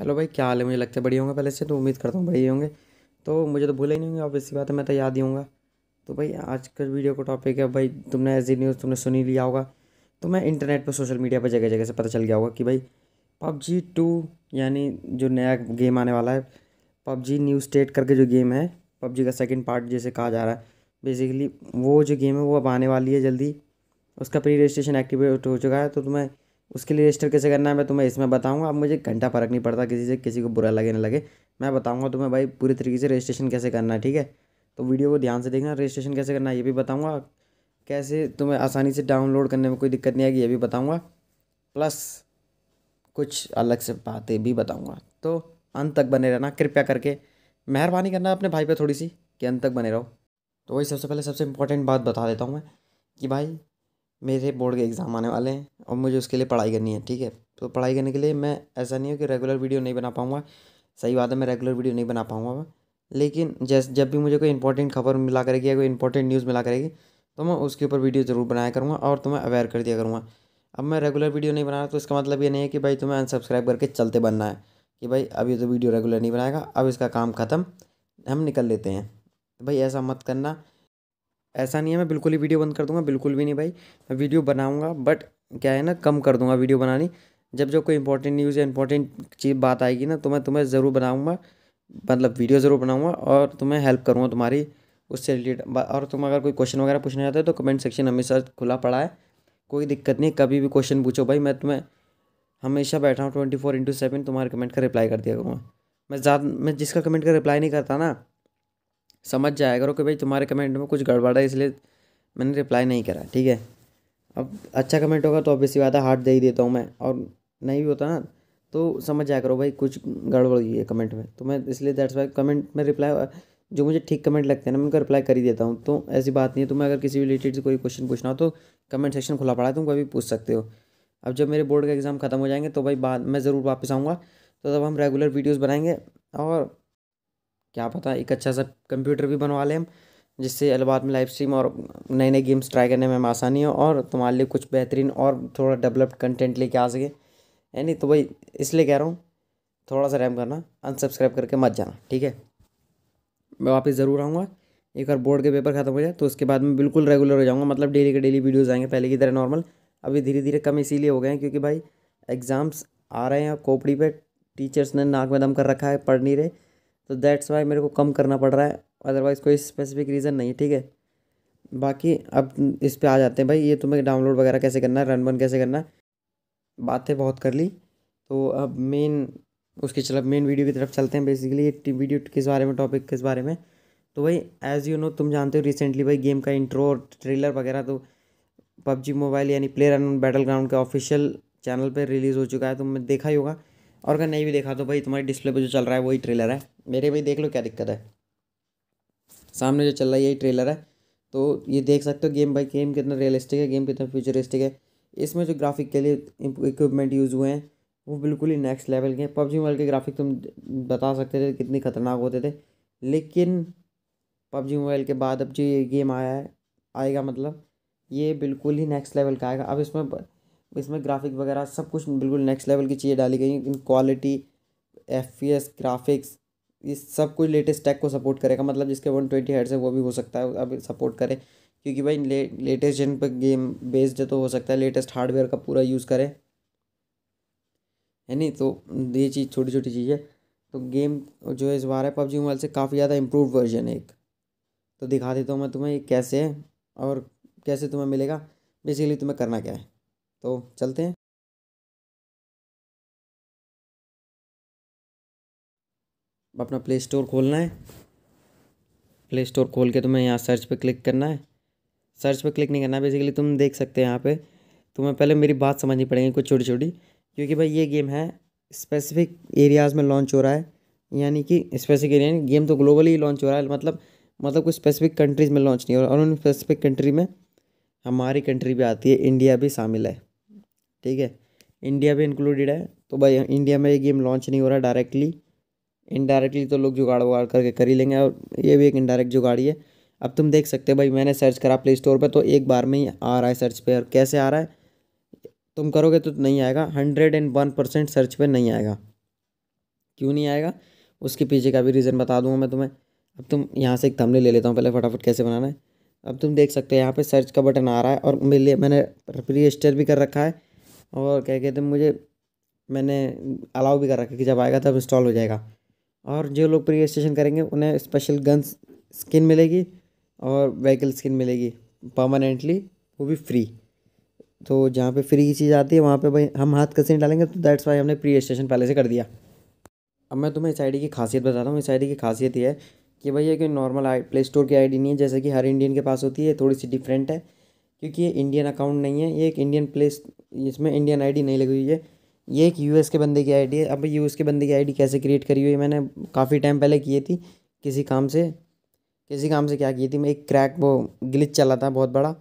hello भाई क्या हाल है मुझे लगता है बढ़िया होंगे पहले से तो उम्मीद करता हूँ बढ़िया होंगे तो मुझे तो भूले ही नहीं होंगे आप इसी बात है मैं तो याद ही हूँगा तो भाई आज का वीडियो का टॉपिक है भाई तुमने एज न्यूज़ तुमने सुनी लिया होगा तो मैं इंटरनेट पर सोशल मीडिया पर जगह जगह से पता चल गया होगा कि भाई पबजी टू यानी जो नया गेम आने वाला है पबजी न्यू स्टेट करके जो गेम है पबजी का सेकेंड पार्ट जैसे कहा जा रहा है बेसिकली वो जो गेम है वो अब आने वाली है जल्दी उसका प्री रजिस्ट्रेशन एक्टिवेट हो चुका है तो तुम्हें उसके लिए रजिस्टर कैसे करना है मैं तुम्हें इसमें बताऊँगा अब मुझे घंटा फ़र्क नहीं पड़ता किसी से किसी को बुरा लगे ना लगे मैं बताऊँगा तुम्हें भाई पूरी तरीके से रजिस्ट्रेशन कैसे करना है ठीक है तो वीडियो को ध्यान से देखना रजिस्ट्रेशन कैसे करना है ये भी बताऊँगा कैसे तुम्हें आसानी से डाउनलोड करने में कोई दिक्कत नहीं आएगी ये भी बताऊँगा प्लस कुछ अलग से बातें भी बताऊँगा तो अंत तक बने रहना कृपया करके मेहरबानी करना अपने भाई पर थोड़ी सी कि अंत तक बने रहो तो वही सबसे पहले सबसे इम्पोर्टेंट बात बता देता हूँ मैं कि भाई मेरे बोर्ड के एग्ज़ाम आने वाले हैं और मुझे उसके लिए पढ़ाई करनी है ठीक है तो पढ़ाई करने के लिए मैं ऐसा नहीं हूँ कि रेगुलर वीडियो नहीं बना पाऊँगा सही बात है मैं रेगुलर वीडियो नहीं बना पाऊँगा लेकिन जैसे जब भी मुझे कोई इंपॉर्टेंट खबर मिला करेगी या कोई इंपॉर्टेंट न्यूज़ मिला करेगी तो मैं उसके ऊपर वीडियो ज़रूर बनाया करूँगा और तुम्हें अवेयर कर दिया करूँगा अब मैं रेगुलर वीडियो नहीं बना रहा तो इसका मतलब ये नहीं है कि भाई तुम्हें अनसब्सक्राइब करके चलते बनना है कि भाई अभी तो वीडियो रेगुलर नहीं बनाएगा अब इसका काम ख़त्म हम निकल लेते हैं तो भाई ऐसा मत करना ऐसा नहीं है मैं बिल्कुल ही वीडियो बंद कर दूंगा बिल्कुल भी नहीं भाई मैं वीडियो बनाऊँगा बट क्या है ना कम कर दूंगा वीडियो बनानी जब जब कोई इंपॉर्टेंट न्यूज़ या इंपॉर्टेंट चीज़ बात आएगी ना तो मैं तुम्हें ज़रूर बनाऊँगा मतलब वीडियो ज़रूर बनाऊँगा और तुम्हें हेल्प करूँगा तुम्हारी उससे रिलेटेड और तुम अगर कोई क्वेश्चन वगैरह पूछना चाहते हो तो कमेंट सेक्शन हमेशा खुला पड़ा है कोई दिक्कत नहीं कभी भी क्वेश्चन पूछो भाई मैं तुम्हें हमेशा बैठा हूँ ट्वेंटी फोर इंटू सेवन तुम्हारे कमेंट का रिप्लाई कर दिया करूँगा मैं ज़्यादा मैं जिसका कमेंट का रिप्लाई नहीं करता ना समझ जाया करो कि भाई तुम्हारे कमेंट में कुछ गड़बड़ है इसलिए मैंने रिप्लाई नहीं करा ठीक है अब अच्छा कमेंट होगा तो इसी बात है हार्ट दे ही देता हूँ मैं और नहीं भी होता ना तो समझ जाया करो भाई कुछ गड़बड़ हुई है कमेंट में तो मैं इसलिए दैट्स वाई कमेंट में रिप्लाई जो मुझे ठीक कमेंट लगते हैं ना मैं उनका रिप्लाई कर ही देता हूँ तो ऐसी बात नहीं है तुम्हें तो अगर किसी रिलेटेड से कोई क्वेश्चन पूछना हो तो कमेंट सेक्शन खुला पड़ा है तुम कभी पूछ सकते हो अब जब मेरे बोर्ड का एग्ज़ाम ख़त्म हो जाएंगे तो भाई बाद मैं ज़रूर वापस आऊँगा तो तब हम रेगुलर वीडियोज़ बनाएंगे और क्या पता एक अच्छा सा कंप्यूटर भी बनवा लें हम जिससे अलबाद में लाइव स्ट्रीम और नए नए गेम्स ट्राई करने में हम आसानी हो और तुम्हारे लिए कुछ बेहतरीन और थोड़ा डेवलप्ड कंटेंट लेके आ सके है नहीं तो भाई इसलिए कह रहा हूँ थोड़ा सा रैम करना अनसब्सक्राइब करके मत जाना ठीक है मैं वापस ज़रूर आऊँगा एक बार बोर्ड के पेपर ख़त्म हो जाए तो उसके बाद मैं बिल्कुल रेगुलर हो जाऊँगा मतलब डेली के डेली वीडियोज़ आएंगे पहले की तरह नॉर्मल अभी धीरे धीरे कम इसीलिए हो गए हैं क्योंकि भाई एग्ज़ाम्स आ रहे हैं कोपड़ी पर टीचर्स ने नाक में दम कर रखा है पढ़ नहीं रहे तो दैट्स वाई मेरे को कम करना पड़ रहा है अदरवाइज़ कोई स्पेसिफिक रीज़न नहीं है ठीक है बाकी अब इस पर आ जाते हैं भाई ये तुम्हें डाउनलोड वगैरह कैसे करना है रन बन कैसे करना है बातें बहुत कर ली तो अब मेन उसकी चलो मेन वीडियो की तरफ चलते हैं बेसिकली ये वीडियो किस बारे में टॉपिक किस बारे में तो भाई एज़ यू नो तुम जानते हो रिसेंटली भाई गेम का इंट्रो और ट्रेलर वगैरह तो पबजी मोबाइल यानी प्लेयर एन बैटल ग्राउंड के ऑफिशियल चैनल पर रिलीज़ हो चुका है तुमने देखा ही होगा और अगर नहीं भी देखा तो भाई तुम्हारी डिस्प्ले पर जो चल रहा है वही ट्रेलर है मेरे भाई देख लो क्या दिक्कत है सामने जो चल रहा है यही ट्रेलर है तो ये देख सकते हो गेम बाई गेम कितना रियलिस्टिक है गेम कितना फ्यूचरिस्टिक है इसमें जो ग्राफिक के लिए इक्विपमेंट यूज़ हुए हैं वो बिल्कुल ही नेक्स्ट लेवल के हैं पबजी मोबाइल के ग्राफिक तुम बता सकते थे कितने खतरनाक होते थे लेकिन पबजी मोबाइल के बाद अब जो ये गेम आया है आएगा मतलब ये बिल्कुल ही नेक्स्ट लेवल का आएगा अब इसमें इसमें ग्राफिक वगैरह सब कुछ बिल्कुल नेक्स्ट लेवल की चीज़ें डाली गई क्वालिटी एफ ग्राफिक्स इस सब कुछ लेटेस्ट टैक को सपोर्ट करेगा मतलब जिसके वन ट्वेंटी हेड्स है वो भी हो सकता है अभी सपोर्ट करे क्योंकि भाई ले, लेटेस्ट जन पर गेम बेस्ड है तो हो सकता है लेटेस्ट हार्डवेयर का पूरा यूज़ करें है नहीं तो ये चीज़ छोटी छोटी चीज़ है तो गेम जो इस बार है पबजी मोबाइल से काफ़ी ज़्यादा इम्प्रूव वर्जन है एक तो दिखा देता हूँ मैं तुम्हें कैसे है और कैसे तुम्हें मिलेगा बेसिकली तुम्हें करना क्या है तो चलते हैं अपना प्ले स्टोर खोलना है प्ले स्टोर खोल के तुम्हें यहाँ सर्च पे क्लिक करना है सर्च पे क्लिक नहीं करना बेसिकली तुम देख सकते हैं यहाँ पे तुम्हें पहले मेरी बात समझनी पड़ेगी कुछ छोटी छोटी क्योंकि भाई ये गेम है स्पेसिफिक एरियाज़ में लॉन्च हो रहा है यानी कि स्पेसिफिक एरिया गेम तो ग्लोबली लॉन्च हो रहा है मतलब मतलब कुछ स्पेसिफिक कंट्रीज़ में लॉन्च नहीं हो रहा और उन स्पेसिफिक कंट्री में हमारी कंट्री भी आती है इंडिया भी शामिल है ठीक है इंडिया भी इंक्लूडेड है तो भाई इंडिया में ये गेम लॉन्च नहीं हो रहा डायरेक्टली इनडायरेक्टली तो लोग जुगाड़ वगाड़ करके कर ही लेंगे और ये भी एक इनडायरेक्ट जुगाड़ी है अब तुम देख सकते हो भाई मैंने सर्च करा प्ले स्टोर पर तो एक बार में ही आ रहा है सर्च पे और कैसे आ रहा है तुम करोगे तो नहीं आएगा hundred and one percent search पे नहीं आएगा क्यों नहीं आएगा उसके पीछे का भी रीज़न बता दूंगा मैं तुम्हें अब तुम यहाँ से एक थमले ले लेता हूँ पहले फटाफट कैसे बनाना है अब तुम देख सकते हो यहाँ पे सर्च का बटन आ रहा है और मेरे लिए मैंने रजिस्टर भी कर रखा है और क्या कहते हैं मुझे मैंने अलाउ भी कर रखा है कि जब आएगा तब इंस्टॉल हो जाएगा और जो लोग प्री रजिस्ट्रेशन करेंगे उन्हें स्पेशल गन्स स्किन मिलेगी और व्हीकल स्किन मिलेगी परमानेंटली वो भी फ्री तो जहाँ पे फ्री की चीज़ आती है वहाँ पे भाई हम हाथ कसे नहीं डालेंगे तो दैट्स वाई हमने प्री रजिस्ट्रेशन पहले से कर दिया अब मैं तुम्हें इस आई की खासियत बताता हूँ इस आई की खासियत ये है कि भाई ये कोई नॉर्मल आई प्ले स्टोर की आई नहीं है जैसे कि हर इंडियन के पास होती है थोड़ी सी डिफरेंट है क्योंकि ये इंडियन अकाउंट नहीं है ये एक इंडियन प्लेस इसमें इंडियन आई नहीं लगी हुई है ये एक यू के बंदे की आईडी है अब यू के बंदे की आईडी कैसे क्रिएट करी हुई मैंने काफ़ी टाइम पहले किए थी किसी काम से किसी काम से क्या की थी मैं एक क्रैक वो ग्लिच चला था बहुत बड़ा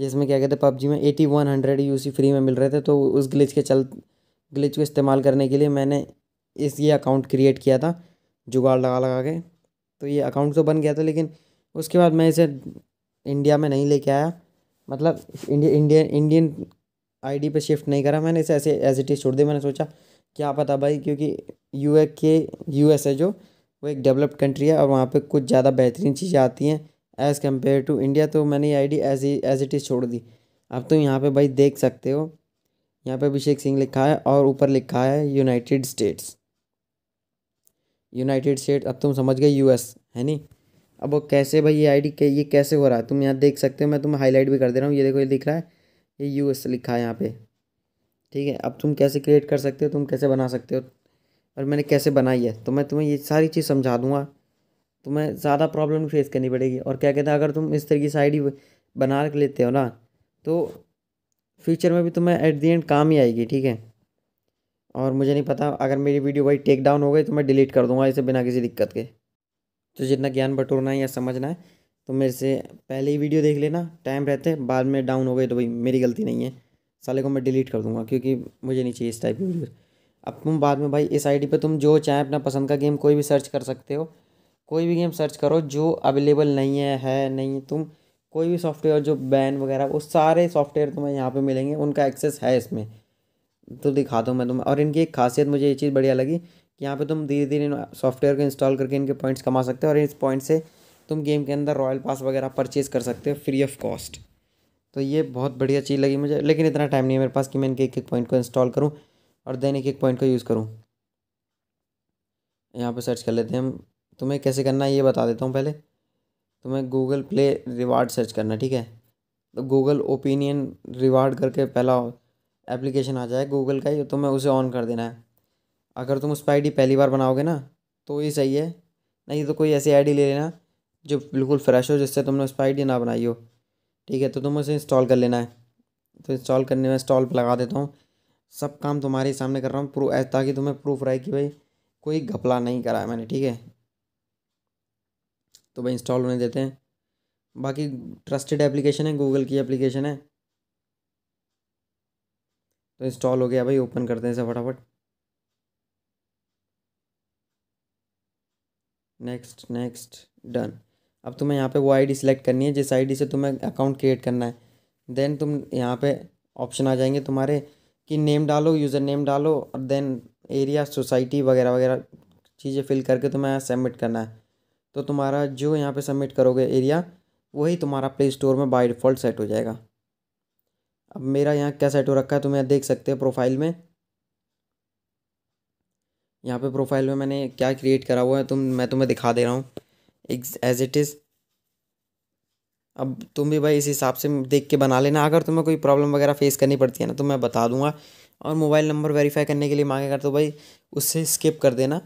जिसमें क्या कहते पबजी में eighty one hundred U free में मिल रहे थे तो उस ग्लिच के चल ग्लिच को इस्तेमाल करने के लिए मैंने इस ये अकाउंट क्रिएट किया था जुगाड़ लगा लगा के तो ये अकाउंट तो बन गया था लेकिन उसके बाद मैं इसे इंडिया में नहीं लेके आया मतलब इंडिया इंडियन इंडियन आईडी पे शिफ्ट नहीं करा मैंने इसे ऐसे एज इट इज़ छोड़ दिया मैंने सोचा क्या पता भाई क्योंकि यू के यू है जो वो एक डेवलप्ड कंट्री है और वहाँ पे कुछ ज़्यादा बेहतरीन चीज़ें आती हैं एज़ कम्पेयर टू इंडिया तो मैंने ये I D as as it is छोड़ दी अब तो यहाँ पर भाई देख सकते हो यहाँ पर अभिषेक सिंह लिखा है और ऊपर लिखा है यूनाइटेड स्टेट्स यूनाइटेड स्टेट अब तुम समझ गए यू है नहीं अब वो कैसे भाई ये आईडी डी ये कैसे हो रहा है तुम यहाँ देख सकते हो मैं तुम्हें हाईलाइट भी कर दे रहा हूँ ये देखो ये दिख रहा है ये यू एस लिखा है यहाँ पे ठीक है अब तुम कैसे क्रिएट कर सकते हो तुम कैसे बना सकते हो और मैंने कैसे बनाई है तो मैं तुम्हें ये सारी चीज़ समझा दूँगा तुम्हें ज़्यादा प्रॉब्लम फेस करनी पड़ेगी और क्या कहते हैं अगर तुम इस तरीके की साइड बना लेते हो ना तो फ्यूचर में भी तुम्हें एट दी एंड काम ही आएगी ठीक है और मुझे नहीं पता अगर मेरी वीडियो भाई टेक डाउन हो गई तो मैं डिलीट कर दूंगा इसे बिना किसी दिक्कत के तो जितना ज्ञान बटोरना है या समझना है तो मेरे से पहले ही वीडियो देख लेना टाइम रहते बाद में डाउन हो गए तो भाई मेरी गलती नहीं है साले को मैं डिलीट कर दूंगा क्योंकि मुझे नहीं चाहिए इस टाइप की वीडियो अब तुम बाद में भाई इस आईडी पे तुम जो चाहे अपना पसंद का गेम कोई भी सर्च कर सकते हो कोई भी गेम सर्च करो जो अवेलेबल नहीं है है नहीं तुम कोई भी सॉफ्टवेयर जो बैन वगैरह वो सारे सॉफ्टवेयर तुम्हें यहाँ पर मिलेंगे उनका एक्सेस है इसमें तो दिखाता हूँ मैं तुम्हें और इनकी एक खासियत मुझे ये चीज़ बढ़िया लगी कि यहाँ पर तुम धीरे धीरे सॉफ्टवेयर को इंस्टॉल करके इनके पॉइंट्स कमा सकते हो और इस पॉइंट से तुम गेम के अंदर रॉयल पास वगैरह परचेज़ कर सकते हो फ्री ऑफ कॉस्ट तो ये बहुत बढ़िया चीज़ लगी मुझे लेकिन इतना टाइम नहीं है मेरे पास कि मैं इनके एक एक पॉइंट को इंस्टॉल करूँ और देन एक एक पॉइंट को यूज़ करूँ यहाँ पर सर्च कर लेते हैं हम तुम्हें कैसे करना है ये बता देता हूँ पहले तुम्हें गूगल प्ले रिवार्ड सर्च करना ठीक है तो गूगल ओपिनियन रिवार्ड करके पहला एप्लीकेशन आ जाए गूगल का ही तो तुम्हें उसे ऑन कर देना है अगर तुम उस पर आई पहली बार बनाओगे ना तो ये सही है नहीं तो कोई ऐसी आई ले लेना जो बिल्कुल फ्रेश हो जिससे तुमने उस पर आई ना बनाई हो ठीक है तो तुम उसे इंस्टॉल कर लेना है तो इंस्टॉल करने में इंस्टॉल पर लगा देता हूँ सब काम तुम्हारे सामने कर रहा हूँ प्रूफ ताकि तुम्हें प्रूफ रहे कि भाई कोई घपला नहीं करा है मैंने ठीक है तो भाई इंस्टॉल होने देते हैं बाकी ट्रस्टेड एप्लीकेशन है गूगल की एप्लीकेशन है तो इंस्टॉल हो गया भाई ओपन करते हैं इसे फटाफट नेक्स्ट नेक्स्ट डन अब तुम्हें यहाँ पे वो आईडी सिलेक्ट करनी है जिस आईडी से तुम्हें अकाउंट क्रिएट करना है देन तुम यहाँ पे ऑप्शन आ जाएंगे तुम्हारे कि नेम डालो यूज़र नेम डालो और देन एरिया सोसाइटी वगैरह वगैरह चीज़ें फिल करके तुम्हें सबमिट करना है तो तुम्हारा जो यहाँ पे सबमिट करोगे एरिया वही तुम्हारा प्ले स्टोर में बाई डिफ़ॉल्ट सेट हो जाएगा अब मेरा यहाँ क्या सेट हो रखा है तुम यहाँ देख सकते हो प्रोफाइल में यहाँ पे प्रोफाइल में मैंने क्या क्रिएट करा हुआ है तुम मैं तुम्हें दिखा दे रहा हूँ एज इट इज़ अब तुम भी भाई इस हिसाब से देख के बना लेना अगर तुम्हें कोई प्रॉब्लम वगैरह फेस करनी पड़ती है ना तो मैं बता दूंगा और मोबाइल नंबर वेरीफाई करने के लिए मांगेगा तो भाई उससे स्किप कर देना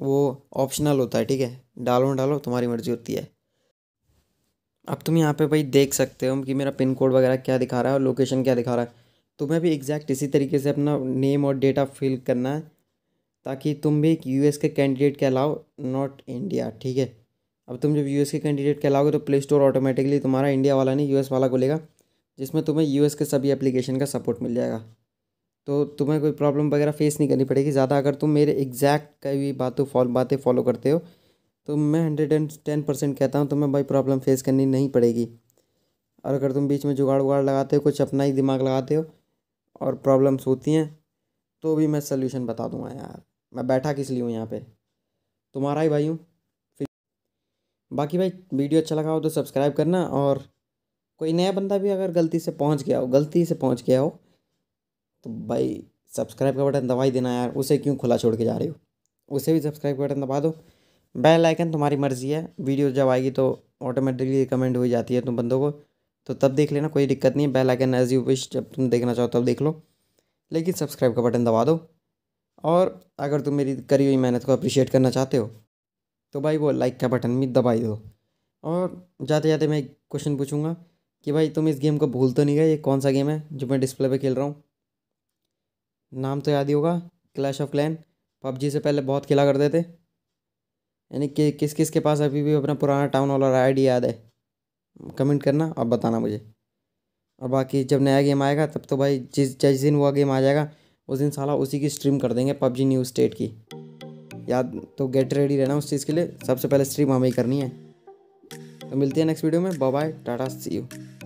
वो ऑप्शनल होता है ठीक है डालो डालो तुम्हारी मर्ज़ी होती है अब तुम यहाँ पे भाई देख सकते हो कि मेरा पिन कोड वगैरह क्या दिखा रहा है और लोकेशन क्या दिखा रहा है तुम्हें भी एग्जैक्ट इसी तरीके से अपना नेम और डेटा फिल करना है ताकि तुम भी एक यूएस के कैंडिडेट के अलाव नॉट इंडिया ठीक है अब तुम जब यूएस के कैंडिडेट कहलाओगे तो प्ले स्टोर ऑटोमेटिकली तुम्हारा इंडिया वाला नहीं यूएस वाला खुलेगा जिसमें तुम्हें यूएस के सभी एप्लीकेशन का सपोर्ट मिल जाएगा तो तुम्हें कोई प्रॉब्लम वगैरह फेस नहीं करनी पड़ेगी ज़्यादा अगर तुम मेरे एग्जैक्ट कई बातों फॉलो बातें फॉलो करते हो तो मैं हंड्रेड एंड टेन परसेंट कहता हूँ तुम्हें भाई प्रॉब्लम फेस करनी नहीं पड़ेगी और अगर तुम बीच में जुगाड़ उगाड़ लगाते हो कुछ अपना ही दिमाग लगाते हो और प्रॉब्लम्स होती हैं तो भी मैं सल्यूशन बता दूंगा यार मैं बैठा किस लिए हूँ यहाँ पे तुम्हारा ही भाई हूँ बाकी भाई वीडियो अच्छा लगा हो तो सब्सक्राइब करना और कोई नया बंदा भी अगर गलती से पहुंच गया हो गलती से पहुंच गया हो तो भाई सब्सक्राइब का बटन दबाई देना यार उसे क्यों खुला छोड़ के जा रहे हो उसे भी सब्सक्राइब का बटन दबा दो बेल आइकन तुम्हारी मर्ज़ी है वीडियो जब आएगी तो ऑटोमेटिकली रिकमेंड हो जाती है तुम बंदों को तो तब देख लेना कोई दिक्कत नहीं है bell icon as you wish जब तुम देखना चाहो तब देख लो लेकिन सब्सक्राइब का बटन दबा दो और अगर तुम मेरी करी हुई मेहनत को अप्रिशिएट करना चाहते हो तो भाई वो लाइक का बटन भी दबाई दो और जाते जाते मैं क्वेश्चन पूछूंगा कि भाई तुम इस गेम को भूल तो नहीं गए ये कौन सा गेम है जो मैं डिस्प्ले पे खेल रहा हूँ नाम तो याद ही होगा क्लैश ऑफ क्लैन पबजी से पहले बहुत खेला करते थे यानी कि किस किस के पास अभी भी अपना पुराना टाउन हॉलर आईडी याद है कमेंट करना और बताना मुझे और बाकी जब नया गेम आएगा तब तो भाई जिस जिस दिन वो गेम आ जाएगा उस दिन साला उसी की स्ट्रीम कर देंगे पबजी न्यू स्टेट की याद तो गेट रेडी रहना उस चीज़ के लिए सबसे पहले स्ट्रीम हमें ही करनी है तो मिलती है नेक्स्ट वीडियो में बाय टाटा सी यू